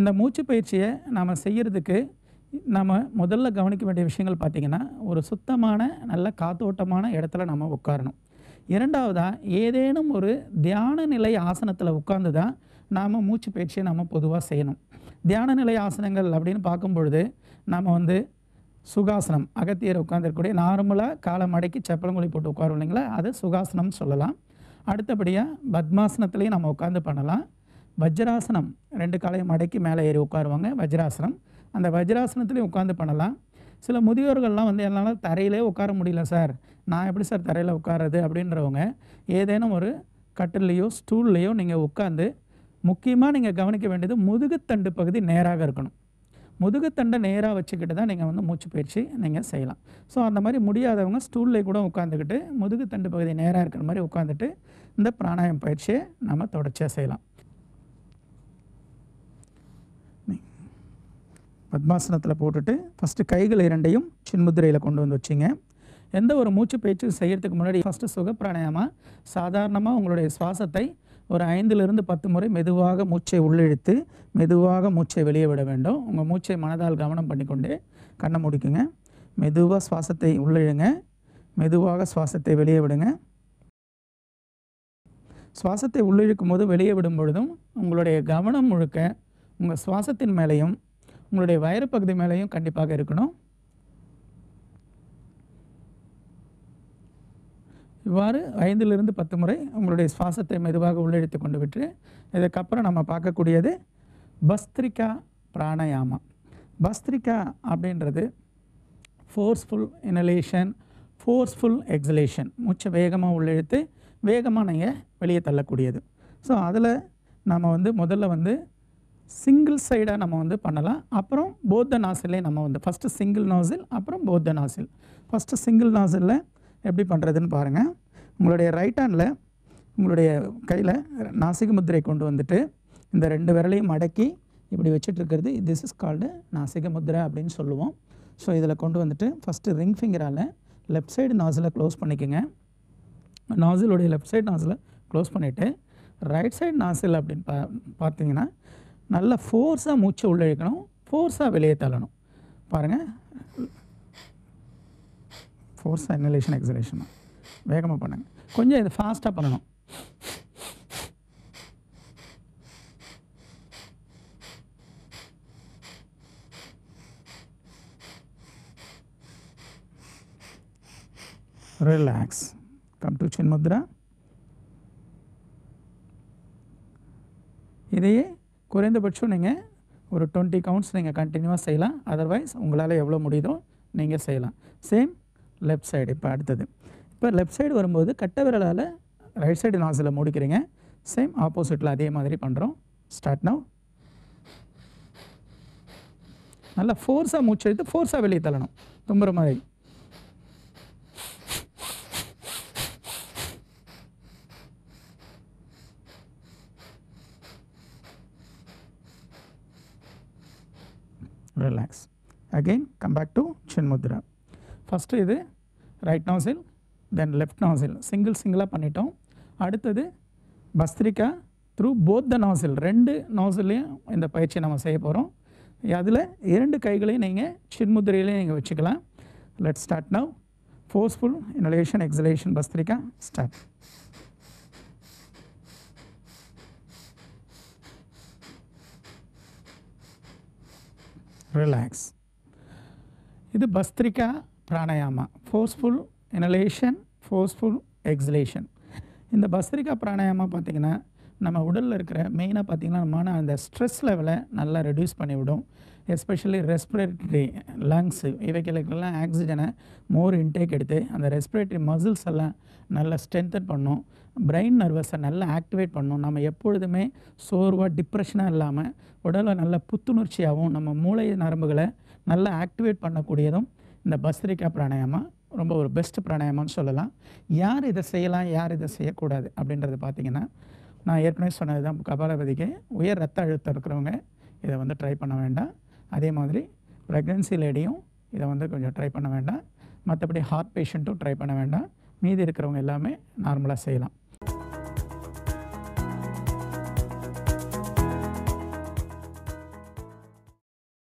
இந்த மூச்சு பயிற்சியை நாம் செய்கிறதுக்கு நம்ம முதல்ல கவனிக்க வேண்டிய விஷயங்கள் பார்த்திங்கன்னா ஒரு சுத்தமான நல்ல காத்தோட்டமான இடத்துல நம்ம உட்காரணும் இரண்டாவதாக ஏதேனும் ஒரு தியான நிலை ஆசனத்தில் உட்கார்ந்து தான் நாம் மூச்சு பயிற்சியை நம்ம பொதுவாக செய்யணும் தியான நிலை ஆசனங்கள் அப்படின்னு பார்க்கும்பொழுது நம்ம வந்து சுகாசனம் அகத்தியர் உட்காந்துருக்கக்கூடிய நார்மலாக காலை மடக்கி செப்பலங்குழி போட்டு உட்காரும் இல்லைங்களா அது சுகாசனம்னு சொல்லலாம் அடுத்தபடியாக பத்மாசனத்துலேயும் நம்ம உட்காந்து பண்ணலாம் வஜ்ராசனம் ரெண்டு காலையும் மடக்கி மேலே ஏறி உட்காருவாங்க வஜ்ராசனம் அந்த வஜ்ராசனத்துலேயும் உட்காந்து பண்ணலாம் சில முதியோர்கள்லாம் வந்து என்னால் தரையிலே உட்கார முடியல சார் நான் எப்படி சார் தரையில் உட்காரது அப்படின்றவங்க ஏதேனும் ஒரு கட்டிலையோ ஸ்டூல்லையோ நீங்கள் உட்காந்து முக்கியமாக நீங்கள் கவனிக்க வேண்டியது முதுகுத்தண்டு பகுதி நேராக இருக்கணும் முதுகுத்தண்டை நேராக வச்சுக்கிட்டு தான் நீங்கள் வந்து மூச்சு பயிற்சி நீங்கள் செய்யலாம் ஸோ அந்த மாதிரி முடியாதவங்க ஸ்டூல்லே கூட உட்காந்துக்கிட்டு முதுகுத்தண்டு பகுதி நேராக இருக்கிற மாதிரி உட்காந்துட்டு இந்த பிராணாயம் பயிற்சியை நம்ம தொடர்ச்சியாக செய்யலாம் பத்மாசனத்தில் போட்டுட்டு ஃபஸ்ட்டு கைகள் இரண்டையும் சின்முதிரையில் கொண்டு வந்து வச்சிங்க எந்த ஒரு மூச்சு பயிற்சி செய்கிறதுக்கு முன்னாடி ஃபஸ்ட்டு சுக பிராணாயமாக சாதாரணமாக உங்களுடைய சுவாசத்தை ஒரு ஐந்துலேருந்து பத்து முறை மெதுவாக மூச்சை உள்ளிழுத்து மெதுவாக மூச்சை வெளியே விட வேண்டும் உங்கள் மூச்சை மனதால் கவனம் பண்ணிக்கொண்டு கண்ணை முடிக்குங்க மெதுவாக சுவாசத்தை உள்ளிழுங்க மெதுவாக சுவாசத்தை வெளியே விடுங்க சுவாசத்தை உள்ளிழுக்கும் போது வெளியே விடும் பொழுதும் உங்களுடைய கவனம் முழுக்க உங்கள் சுவாசத்தின் மேலேயும் உங்களுடைய வயிறு பகுதி மேலேயும் கண்டிப்பாக இருக்கணும் இவ்வாறு ஐந்திலிருந்து பத்து முறை உங்களுடைய சுவாசத்தை மெதுவாக உள்ளெழுத்து கொண்டு விட்டு இதுக்கப்புறம் நம்ம பார்க்கக்கூடியது பஸ்திரிகா பிராணயாமம் பஸ்திரிகா அப்படின்றது ஃபோர்ஸ்ஃபுல் இனலேஷன் ஃபோர்ஸ்ஃபுல் எக்ஸலேஷன் மூச்சை வேகமாக உள்ளெழுத்து வேகமாக நீங்கள் வெளியே தள்ளக்கூடியது ஸோ அதில் நம்ம வந்து முதல்ல வந்து சிங்கிள் சைடாக நம்ம வந்து பண்ணலாம் அப்புறம் போத்த நாசிலே நம்ம வந்து ஃபஸ்ட்டு சிங்கிள் நாசில் அப்புறம் போத்த நாசில் ஃபஸ்ட்டு சிங்கிள் நாசிலில் எப்படி பண்ணுறதுன்னு பாருங்கள் உங்களுடைய ரைட் ஹேண்டில் உங்களுடைய கையில் நாசிக முத்திரை கொண்டு வந்துட்டு இந்த ரெண்டு விரலையும் மடக்கி இப்படி வச்சுட்ருக்கிறது திஸ் இஸ் கால்டு நாசிக முத்திரை அப்படின்னு சொல்லுவோம் ஸோ இதில் கொண்டு வந்துட்டு ஃபஸ்ட்டு ரிங் ஃபிங்கரால் லெஃப்ட் சைடு நாசிலை க்ளோஸ் பண்ணிக்கோங்க நாசிலுடைய லெஃப்ட் சைடு நாசிலை க்ளோஸ் பண்ணிவிட்டு ரைட் சைடு நாசில் அப்படின்னு பா பார்த்தீங்கன்னா நல்ல ஃபோர்ஸாக மூச்சை உள்ளே இழுக்கணும் ஃபோர்ஸாக வெளியே தள்ளணும் பாருங்கள் ஃபோர்ஸாக இன்னலேஷன் எக்ஸலேஷன் வேகமாக பண்ணுங்கள் கொஞ்சம் இது ஃபாஸ்ட்டாக பண்ணணும் ரிலாக்ஸ் கம் டு சின்முத்ரா இதையே குறைந்தபட்சம் நீங்கள் ஒரு டுவெண்ட்டி கவுண்ட்ஸ் நீங்கள் கண்டினியூவாக செய்யலாம் அதர்வைஸ் உங்களால் எவ்வளோ முடியுதோ நீங்கள் செய்யலாம் சேம் லெஃப்ட் சைடு இப்போ அடுத்தது இப்போ லெஃப்ட் சைடு வரும்போது கட்ட விரலால் ரைட் சைடு நாசில் முடிக்கிறீங்க சேம் ஆப்போசிட்டில் அதே மாதிரி பண்ணுறோம் ஸ்டார்ட் நவ் நல்லா ஃபோர்ஸாக மூச்சு எடுத்து ஃபோர்ஸாக வெளியே தள்ளணும் தும்புற மாதிரி relax. Again come back to chin mudra. First இது right nostril then left nostril single single பண்ணிட்டோம் அடுத்தது பஸ்திரிக்கா த்ரூ போத் த நாசில் ரெண்டு நாசிலையும் இந்த பயிற்சியை நம்ம செய்ய போகிறோம் அதில் இரண்டு கைகளையும் நீங்கள் சின்முதிரையிலையும் நீங்கள் வச்சுக்கலாம் let start now forceful inhalation exhalation பஸ்திரிக்கா ஸ்டார்ட் ரிலாக்ஸ் இது பஸ்திரிக்கா பிராணாயாமா ஃபோர்ஸ்ஃபுல் இனலேஷன் ஃபோர்ஸ்ஃபுல் எக்ஸலேஷன் இந்த பஸ்திரிக்கா பிராணாயாமா பார்த்திங்கன்னா நம்ம உடலில் இருக்கிற மெயினாக பார்த்திங்கன்னா நம்ம அந்த ஸ்ட்ரெஸ் லெவலை நல்லா ரெடியூஸ் பண்ணிவிடும் எஸ்பெஷலி ரெஸ்பிரேட்டரி லங்ஸு இவைகளுக்கெல்லாம் ஆக்சிஜனை மோர் இன்டேக் எடுத்து அந்த ரெஸ்பிரேட்டரி மசில்ஸ் எல்லாம் நல்லா ஸ்ட்ரென்தன் பண்ணும் பிரெயின் நர்வஸை நல்லா ஆக்டிவேட் பண்ணும் நம்ம எப்பொழுதுமே சோர்வாக டிப்ரெஷனாக இல்லாமல் உடலை நல்ல புத்துணர்ச்சியாகவும் நம்ம மூளை நரம்புகளை நல்லா ஆக்டிவேட் பண்ணக்கூடியதும் இந்த பஸ்ரிகா பிராணாயமா ரொம்ப ஒரு பெஸ்ட் பிராணாயமான்னு சொல்லலாம் யார் இதை செய்யலாம் யார் இதை செய்யக்கூடாது அப்படின்றது பார்த்திங்கன்னா நான் ஏற்கனவே சொன்னது தான் கபாலபதிக்கு உயர் ரத்த அழுத்தம் இருக்கிறவங்க இதை வந்து ட்ரை பண்ண வேண்டாம் அதே மாதிரி ப்ரெக்னென்சி லேடியும் இதை வந்து கொஞ்சம் ட்ரை பண்ண வேண்டாம் மற்றபடி ஹார்ட் பேஷண்ட்டும் ட்ரை பண்ண வேண்டாம் மீதி இருக்கிறவங்க எல்லாமே நார்மலாக செய்யலாம்